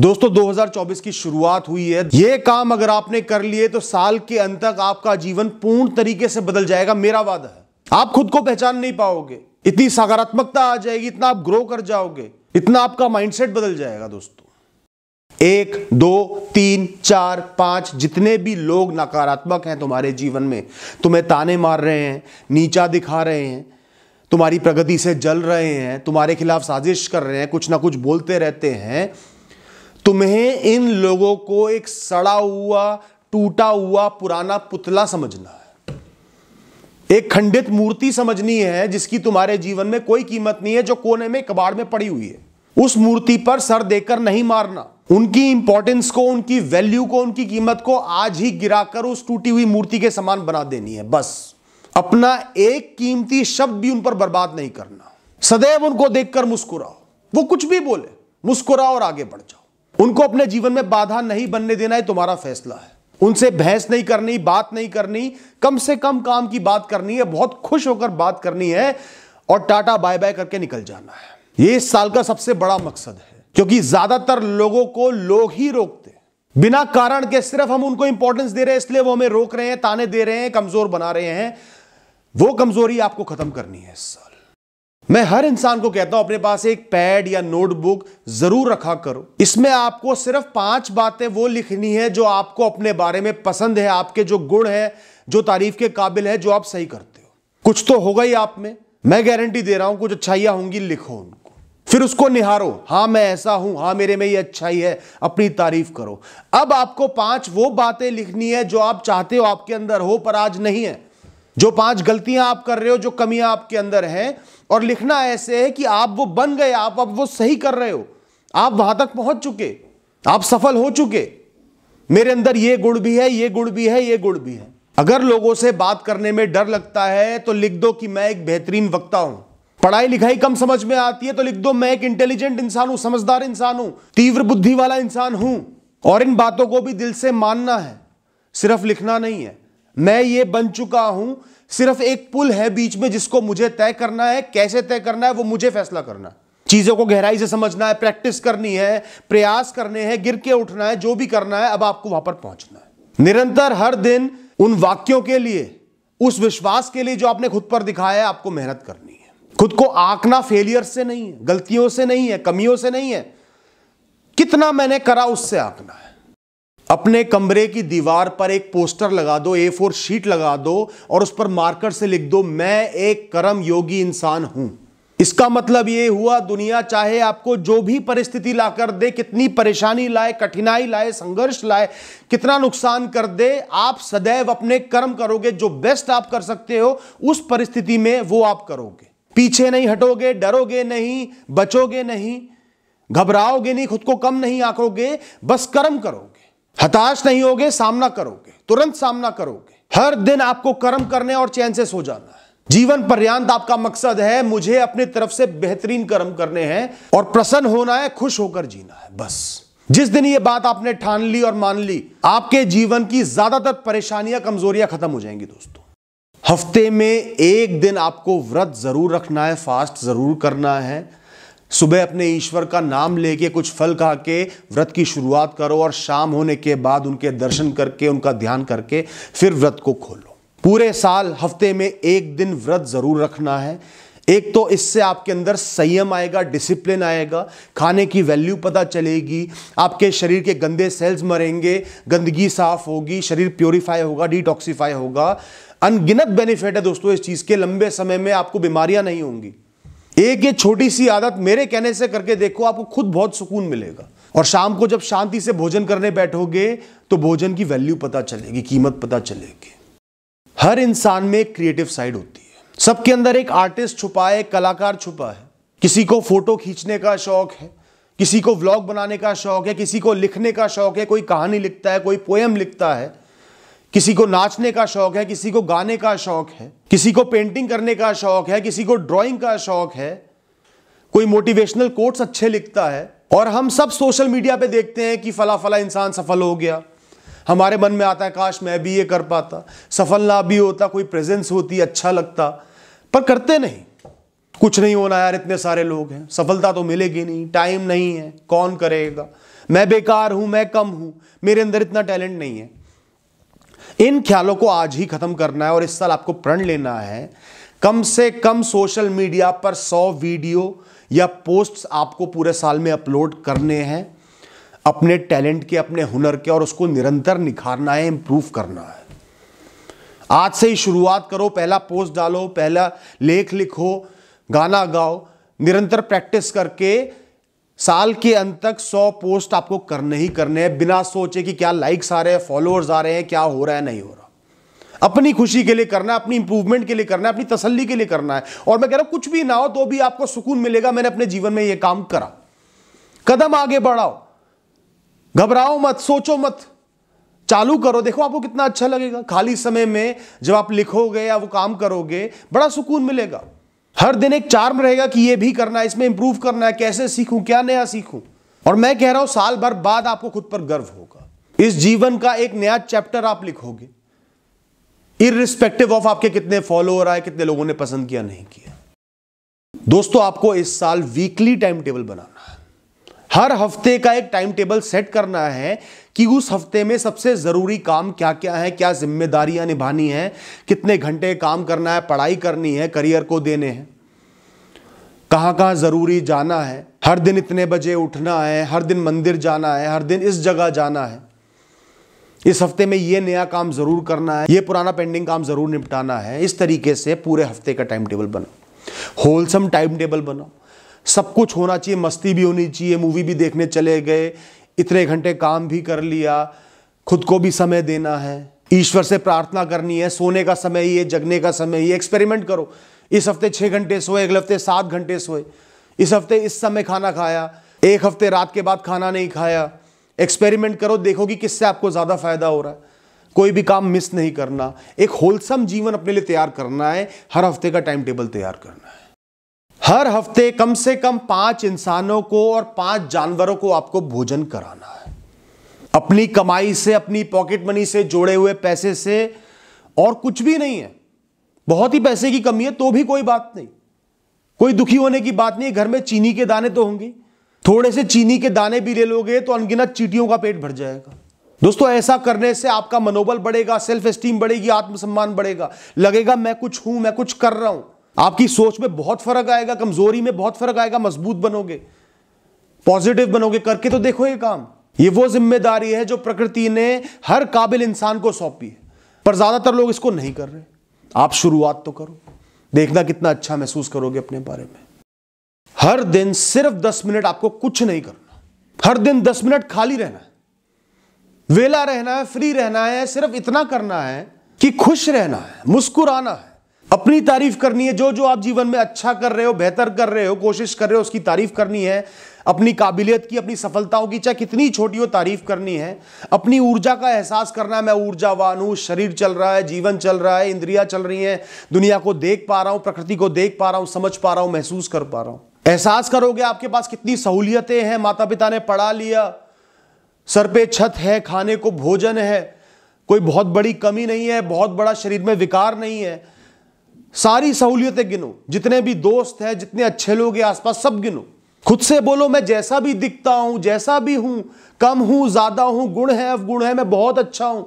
दोस्तों 2024 की शुरुआत हुई है ये काम अगर आपने कर लिए तो साल के अंत तक आपका जीवन पूर्ण तरीके से बदल जाएगा मेरा वादा है आप खुद को पहचान नहीं पाओगे इतनी सकारात्मकता आ जाएगी इतना आप ग्रो कर जाओगे इतना आपका माइंडसेट बदल जाएगा दोस्तों एक दो तीन चार पांच जितने भी लोग नकारात्मक हैं तुम्हारे जीवन में तुम्हें ताने मार रहे हैं नीचा दिखा रहे हैं तुम्हारी प्रगति से जल रहे हैं तुम्हारे खिलाफ साजिश कर रहे हैं कुछ ना कुछ बोलते रहते हैं तुम्हें इन लोगों को एक सड़ा हुआ टूटा हुआ पुराना पुतला समझना है एक खंडित मूर्ति समझनी है जिसकी तुम्हारे जीवन में कोई कीमत नहीं है जो कोने में कबाड़ में पड़ी हुई है उस मूर्ति पर सर देकर नहीं मारना उनकी इंपॉर्टेंस को उनकी वैल्यू को उनकी कीमत को आज ही गिराकर उस टूटी हुई मूर्ति के समान बना देनी है बस अपना एक कीमती शब्द भी उन पर बर्बाद नहीं करना सदैव उनको देखकर मुस्कुराओ वो कुछ भी बोले मुस्कुराओ और आगे बढ़ जाओ उनको अपने जीवन में बाधा नहीं बनने देना है तुम्हारा फैसला है उनसे बहस नहीं करनी बात नहीं करनी कम से कम काम की बात करनी है बहुत खुश होकर बात करनी है और टाटा बाय बाय करके निकल जाना है ये इस साल का सबसे बड़ा मकसद है क्योंकि ज्यादातर लोगों को लोग ही रोकते बिना कारण के सिर्फ हम उनको इंपॉर्टेंस दे रहे हैं इसलिए वो हमें रोक रहे हैं ताने दे रहे हैं कमजोर बना रहे हैं वो कमजोरी आपको खत्म करनी है इस साल मैं हर इंसान को कहता हूं अपने पास एक पैड या नोटबुक जरूर रखा करो इसमें आपको सिर्फ पांच बातें वो लिखनी है जो आपको अपने बारे में पसंद है आपके जो गुण है जो तारीफ के काबिल है जो आप सही करते हो कुछ तो होगा ही आप में मैं गारंटी दे रहा हूं कुछ अच्छाइयां होंगी लिखो उनको फिर उसको निहारो हाँ मैं ऐसा हूं हाँ मेरे में ये अच्छाई है अपनी तारीफ करो अब आपको पांच वो बातें लिखनी है जो आप चाहते हो आपके अंदर हो पर आज नहीं है जो पांच गलतियां आप कर रहे हो जो कमियां आपके अंदर हैं और लिखना ऐसे है कि आप वो बन गए आप अब वो सही कर रहे हो आप वहां तक पहुंच चुके आप सफल हो चुके मेरे अंदर ये गुण भी है ये गुण भी है ये गुण भी है अगर लोगों से बात करने में डर लगता है तो लिख दो कि मैं एक बेहतरीन वक्ता हूं पढ़ाई लिखाई कम समझ में आती है तो लिख दो मैं एक इंटेलिजेंट इंसान हूं समझदार इंसान हूं तीव्र बुद्धि वाला इंसान हूं और इन बातों को भी दिल से मानना है सिर्फ लिखना नहीं है मैं ये बन चुका हूं सिर्फ एक पुल है बीच में जिसको मुझे तय करना है कैसे तय करना है वो मुझे फैसला करना है चीजों को गहराई से समझना है प्रैक्टिस करनी है प्रयास करने हैं गिर के उठना है जो भी करना है अब आपको वहां पर पहुंचना है निरंतर हर दिन उन वाक्यों के लिए उस विश्वास के लिए जो आपने खुद पर दिखाया है आपको मेहनत करनी है खुद को आंकना फेलियर से नहीं है गलतियों से नहीं है कमियों से नहीं है कितना मैंने करा उससे आंकना है अपने कमरे की दीवार पर एक पोस्टर लगा दो ए फोर शीट लगा दो और उस पर मार्कर से लिख दो मैं एक कर्म योगी इंसान हूं इसका मतलब ये हुआ दुनिया चाहे आपको जो भी परिस्थिति ला कर दे कितनी परेशानी लाए कठिनाई लाए संघर्ष लाए कितना नुकसान कर दे आप सदैव अपने कर्म करोगे जो बेस्ट आप कर सकते हो उस परिस्थिति में वो आप करोगे पीछे नहीं हटोगे डरोगे नहीं बचोगे नहीं घबराओगे नहीं खुद को कम नहीं आकोगे बस कर्म करोगे हताश नहीं होगे सामना करोगे तुरंत सामना करोगे हर दिन आपको कर्म करने और चैन से सो जाना है जीवन पर्यांत आपका मकसद है मुझे अपनी तरफ से बेहतरीन कर्म करने हैं और प्रसन्न होना है खुश होकर जीना है बस जिस दिन ये बात आपने ठान ली और मान ली आपके जीवन की ज्यादातर परेशानियां कमजोरियां खत्म हो जाएंगी दोस्तों हफ्ते में एक दिन आपको व्रत जरूर रखना है फास्ट जरूर करना है सुबह अपने ईश्वर का नाम लेके कुछ फल खा के व्रत की शुरुआत करो और शाम होने के बाद उनके दर्शन करके उनका ध्यान करके फिर व्रत को खोलो पूरे साल हफ्ते में एक दिन व्रत जरूर रखना है एक तो इससे आपके अंदर संयम आएगा डिसिप्लिन आएगा खाने की वैल्यू पता चलेगी आपके शरीर के गंदे सेल्स मरेंगे गंदगी साफ होगी शरीर प्योरीफाई होगा डिटॉक्सीफाई होगा अनगिनत बेनिफिट है दोस्तों इस चीज़ के लंबे समय में आपको बीमारियां नहीं होंगी एक ये छोटी सी आदत मेरे कहने से करके देखो आपको खुद बहुत सुकून मिलेगा और शाम को जब शांति से भोजन करने बैठोगे तो भोजन की वैल्यू पता चलेगी कीमत पता चलेगी हर इंसान में एक क्रिएटिव साइड होती है सबके अंदर एक आर्टिस्ट छुपा है एक कलाकार छुपा है किसी को फोटो खींचने का शौक है किसी को व्लॉग बनाने का शौक है किसी को लिखने का शौक है कोई कहानी लिखता है कोई पोएम लिखता है किसी को नाचने का शौक है किसी को गाने का शौक है किसी को पेंटिंग करने का शौक है किसी को ड्राइंग का शौक है कोई मोटिवेशनल कोट्स अच्छे लिखता है और हम सब सोशल मीडिया पे देखते हैं कि फला फला इंसान सफल हो गया हमारे मन में आता है काश मैं भी ये कर पाता सफल ना भी होता कोई प्रेजेंस होती अच्छा लगता पर करते नहीं कुछ नहीं होना यार इतने सारे लोग हैं सफलता तो मिलेगी नहीं टाइम नहीं है कौन करेगा मैं बेकार हूं मैं कम हूं मेरे अंदर इतना टैलेंट नहीं है इन ख्यालों को आज ही खत्म करना है और इस साल आपको प्रण लेना है कम से कम सोशल मीडिया पर 100 वीडियो या पोस्ट्स आपको पूरे साल में अपलोड करने हैं अपने टैलेंट के अपने हुनर के और उसको निरंतर निखारना है इंप्रूव करना है आज से ही शुरुआत करो पहला पोस्ट डालो पहला लेख लिखो गाना गाओ निरंतर प्रैक्टिस करके साल के अंत तक 100 पोस्ट आपको करने ही करने हैं बिना सोचे कि क्या लाइक्स आ रहे हैं फॉलोअर्स आ रहे हैं क्या हो रहा है नहीं हो रहा अपनी खुशी के लिए करना है अपनी इंप्रूवमेंट के लिए करना है अपनी तसल्ली के लिए करना है और मैं कह रहा हूं कुछ भी ना हो तो भी आपको सुकून मिलेगा मैंने अपने जीवन में यह काम करा कदम आगे बढ़ाओ घबराओ मत सोचो मत चालू करो देखो आपको कितना अच्छा लगेगा खाली समय में जब आप लिखोगे या वो काम करोगे बड़ा सुकून मिलेगा हर दिन एक चार्म रहेगा कि ये भी करना है इसमें इंप्रूव करना है कैसे सीखूं क्या नया सीखूं और मैं कह रहा हूं साल भर बाद आपको खुद पर गर्व होगा इस जीवन का एक नया चैप्टर आप लिखोगे इरिस्पेक्टिव ऑफ आपके कितने फॉलोअर आए कितने लोगों ने पसंद किया नहीं किया दोस्तों आपको इस साल वीकली टाइम टेबल बनाना है हर हफ्ते का एक टाइम टेबल सेट करना है कि उस हफ्ते में सबसे ज़रूरी काम क्या क्या है क्या जिम्मेदारियां निभानी हैं कितने घंटे काम करना है पढ़ाई करनी है करियर को देने हैं कहाँ कहाँ ज़रूरी जाना है हर दिन इतने बजे उठना है हर दिन मंदिर जाना है हर दिन इस जगह जाना है इस हफ्ते में ये नया काम ज़रूर करना है ये पुराना पेंडिंग काम ज़रूर निपटाना है इस तरीके से पूरे हफ्ते का टाइम टेबल बनाओ होलसम टाइम टेबल बनाओ सब कुछ होना चाहिए मस्ती भी होनी चाहिए मूवी भी देखने चले गए इतने घंटे काम भी कर लिया खुद को भी समय देना है ईश्वर से प्रार्थना करनी है सोने का समय ही है जगने का समय ही है एक्सपेरिमेंट करो इस हफ्ते छः घंटे सोए अगले हफ्ते सात घंटे सोए इस हफ्ते इस समय खाना खाया एक हफ्ते रात के बाद खाना नहीं खाया एक्सपेरिमेंट करो देखो कि किससे आपको ज़्यादा फायदा हो रहा है कोई भी काम मिस नहीं करना एक होलसम जीवन अपने लिए तैयार करना है हर हफ्ते का टाइम टेबल तैयार करना है हर हफ्ते कम से कम पांच इंसानों को और पांच जानवरों को आपको भोजन कराना है अपनी कमाई से अपनी पॉकेट मनी से जोड़े हुए पैसे से और कुछ भी नहीं है बहुत ही पैसे की कमी है तो भी कोई बात नहीं कोई दुखी होने की बात नहीं घर में चीनी के दाने तो होंगे थोड़े से चीनी के दाने भी ले लोगे तो अनगिनत चीटियों का पेट भर जाएगा दोस्तों ऐसा करने से आपका मनोबल बढ़ेगा सेल्फ स्टीम बढ़ेगी आत्मसम्मान बढ़ेगा लगेगा मैं कुछ हूं मैं कुछ कर रहा हूं आपकी सोच में बहुत फर्क आएगा कमजोरी में बहुत फर्क आएगा मजबूत बनोगे पॉजिटिव बनोगे करके तो देखो ये काम ये वो जिम्मेदारी है जो प्रकृति ने हर काबिल इंसान को सौंपी है पर ज्यादातर लोग इसको नहीं कर रहे आप शुरुआत तो करो देखना कितना अच्छा महसूस करोगे अपने बारे में हर दिन सिर्फ दस मिनट आपको कुछ नहीं करना हर दिन दस मिनट खाली रहना है वेला रहना है फ्री रहना है सिर्फ इतना करना है कि खुश रहना है मुस्कुराना है अपनी तारीफ करनी है जो जो आप जीवन में अच्छा कर रहे हो बेहतर कर रहे हो कोशिश कर रहे हो उसकी तारीफ करनी है अपनी काबिलियत की अपनी सफलताओं की चाहे कितनी छोटी हो तारीफ करनी है अपनी ऊर्जा का एहसास करना है मैं ऊर्जावान हूँ शरीर चल रहा है जीवन चल रहा है इंद्रियां चल रही हैं दुनिया को देख पा रहा हूँ प्रकृति को देख पा रहा हूँ समझ पा रहा हूँ महसूस कर पा रहा हूँ एहसास करोगे आपके पास कितनी सहूलियतें हैं माता पिता ने पढ़ा लिया सर पे छत है खाने को भोजन है कोई बहुत बड़ी कमी नहीं है बहुत बड़ा शरीर में विकार नहीं है सारी सहूलियतें गिनो जितने भी दोस्त हैं जितने अच्छे लोग हैं आसपास सब गिनो खुद से बोलो मैं जैसा भी दिखता हूं जैसा भी हूं कम हूं ज्यादा हूं गुण है अवगुण है मैं बहुत अच्छा हूं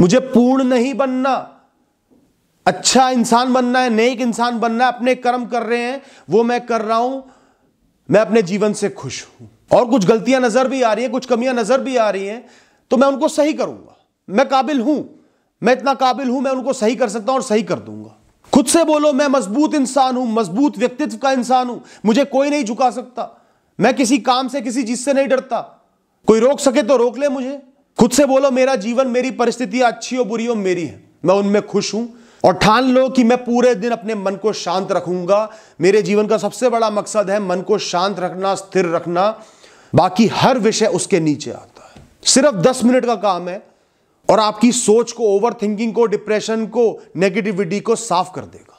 मुझे पूर्ण नहीं बनना अच्छा इंसान बनना है नेक इंसान बनना है अपने कर्म कर रहे हैं वो मैं कर रहा हूं मैं अपने जीवन से खुश हूं और कुछ गलतियां नजर भी आ रही हैं कुछ कमियां नजर भी आ रही हैं तो मैं उनको सही करूंगा मैं काबिल हूं मैं इतना काबिल हूं मैं उनको सही कर सकता हूं और सही कर दूंगा खुद से बोलो मैं मजबूत इंसान हूं मजबूत व्यक्तित्व का इंसान हूं मुझे कोई नहीं झुका सकता मैं किसी काम से किसी चीज से नहीं डरता कोई रोक सके तो रोक ले मुझे खुद से बोलो मेरा जीवन मेरी परिस्थितियां अच्छी हो बुरी हो मेरी है मैं उनमें खुश हूं और ठान लो कि मैं पूरे दिन अपने मन को शांत रखूंगा मेरे जीवन का सबसे बड़ा मकसद है मन को शांत रखना स्थिर रखना बाकी हर विषय उसके नीचे आता है सिर्फ दस मिनट का काम है और आपकी सोच को ओवर थिंकिंग को डिप्रेशन को नेगेटिविटी को साफ कर देगा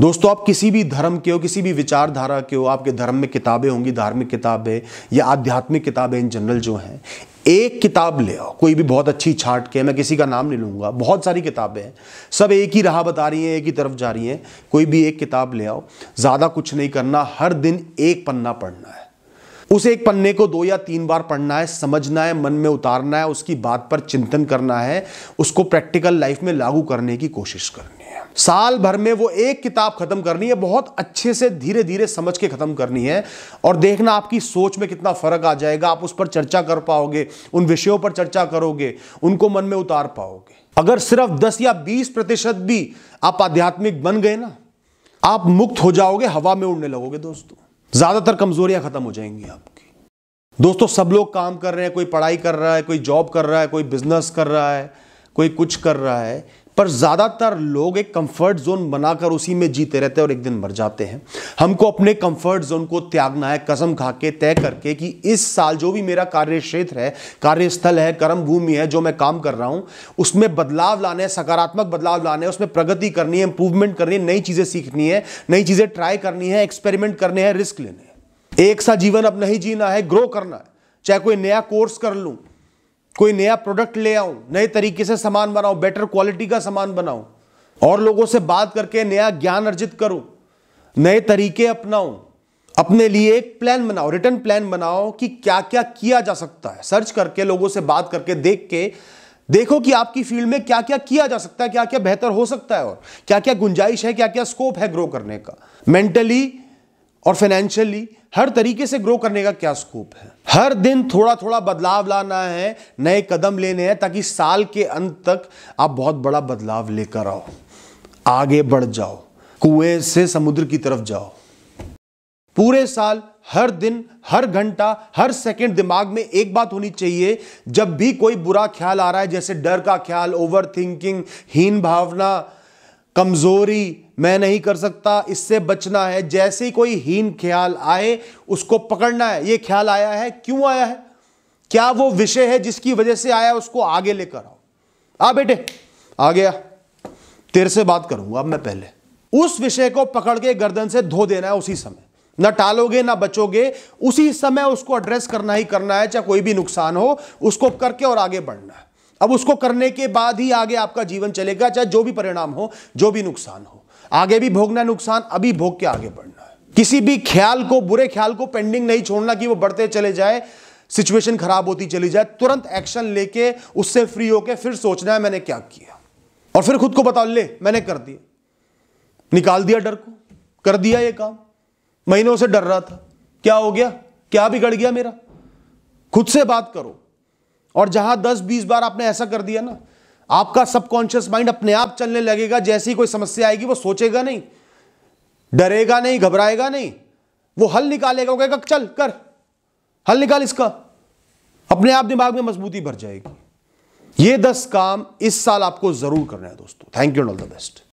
दोस्तों आप किसी भी धर्म के हो किसी भी विचारधारा के हो आपके धर्म में किताबें होंगी धार्मिक किताबें या आध्यात्मिक किताबें इन जनरल जो हैं एक किताब ले आओ कोई भी बहुत अच्छी छाट के मैं किसी का नाम नहीं लूंगा बहुत सारी किताबें हैं सब एक ही राह बता रही हैं एक ही तरफ जा रही हैं कोई भी एक किताब ले आओ ज़्यादा कुछ नहीं करना हर दिन एक पन्ना पढ़ना है उस एक पन्ने को दो या तीन बार पढ़ना है समझना है मन में उतारना है उसकी बात पर चिंतन करना है उसको प्रैक्टिकल लाइफ में लागू करने की कोशिश करनी है साल भर में वो एक किताब खत्म करनी है बहुत अच्छे से धीरे धीरे समझ के खत्म करनी है और देखना आपकी सोच में कितना फर्क आ जाएगा आप उस पर चर्चा कर पाओगे उन विषयों पर चर्चा करोगे उनको मन में उतार पाओगे अगर सिर्फ 10 या 20 प्रतिशत भी आप आध्यात्मिक बन गए ना आप मुक्त हो जाओगे हवा में उड़ने लगोगे दोस्तों ज़्यादातर कमजोरियां ख़त्म हो जाएंगी आपकी दोस्तों सब लोग काम कर रहे हैं कोई पढ़ाई कर रहा है कोई जॉब कर रहा है कोई बिजनेस कर रहा है कोई कुछ कर रहा है पर ज़्यादातर लोग एक कंफर्ट जोन बनाकर उसी में जीते रहते हैं और एक दिन मर जाते हैं हमको अपने कंफर्ट जोन को त्यागना है कसम खा के तय करके कि इस साल जो भी मेरा कार्य क्षेत्र है कार्यस्थल है कर्म भूमि है जो मैं काम कर रहा हूँ उसमें बदलाव लाने हैं सकारात्मक बदलाव लाने हैं उसमें प्रगति करनी है इंप्रूवमेंट करनी है नई चीज़ें सीखनी है नई चीज़ें ट्राई करनी है एक्सपेरिमेंट करने हैं रिस्क लेने हैं एक सा जीवन अब नहीं जीना है ग्रो करना है चाहे कोई नया कोर्स कर लूँ कोई नया प्रोडक्ट ले आऊं नए तरीके से सामान बनाऊं बेटर क्वालिटी का सामान बनाऊं और लोगों से बात करके नया ज्ञान अर्जित करूं नए तरीके अपनाऊं अपने लिए एक प्लान बनाओ रिटर्न प्लान बनाओ कि क्या क्या किया जा सकता है सर्च करके लोगों से बात करके देख के देखो कि आपकी फील्ड में क्या क्या किया जा सकता है क्या क्या बेहतर हो सकता है और क्या क्या गुंजाइश है क्या क्या स्कोप है ग्रो करने का मेंटली और फाइनेंशियली हर तरीके से ग्रो करने का क्या स्कोप है हर दिन थोड़ा थोड़ा बदलाव लाना है नए कदम लेने हैं ताकि साल के अंत तक आप बहुत बड़ा बदलाव लेकर आओ आगे बढ़ जाओ कुएं से समुद्र की तरफ जाओ पूरे साल हर दिन हर घंटा हर सेकंड दिमाग में एक बात होनी चाहिए जब भी कोई बुरा ख्याल आ रहा है जैसे डर का ख्याल ओवर थिंकिंग हीन भावना कमज़ोरी मैं नहीं कर सकता इससे बचना है जैसे ही कोई हीन ख्याल आए उसको पकड़ना है ये ख्याल आया है क्यों आया है क्या वो विषय है जिसकी वजह से आया उसको आगे लेकर आओ आ बेटे आ गया तेरे से बात करूंगा अब मैं पहले उस विषय को पकड़ के गर्दन से धो देना है उसी समय ना टालोगे ना बचोगे उसी समय उसको एड्रेस करना ही करना है चाहे कोई भी नुकसान हो उसको करके और आगे बढ़ना है अब उसको करने के बाद ही आगे आपका जीवन चलेगा चाहे जो भी परिणाम हो जो भी नुकसान हो आगे भी भोगना नुकसान अभी भोग के आगे बढ़ना है किसी भी ख्याल को बुरे ख्याल को पेंडिंग नहीं छोड़ना कि वो बढ़ते चले जाए सिचुएशन खराब होती चली जाए तुरंत एक्शन लेके उससे फ्री होके फिर सोचना है मैंने क्या किया और फिर खुद को बताओ ले मैंने कर दिया निकाल दिया डर को कर दिया ये काम महीनों से डर रहा था क्या हो गया क्या बिगड़ गया मेरा खुद से बात करो और जहां 10-20 बार आपने ऐसा कर दिया ना आपका सबकॉन्शियस माइंड अपने आप चलने लगेगा जैसी कोई समस्या आएगी वो सोचेगा नहीं डरेगा नहीं घबराएगा नहीं वो हल निकालेगा वो कहेगा चल कर हल निकाल इसका अपने आप दिमाग में मजबूती भर जाएगी ये दस काम इस साल आपको जरूर करना है दोस्तों thank you all the best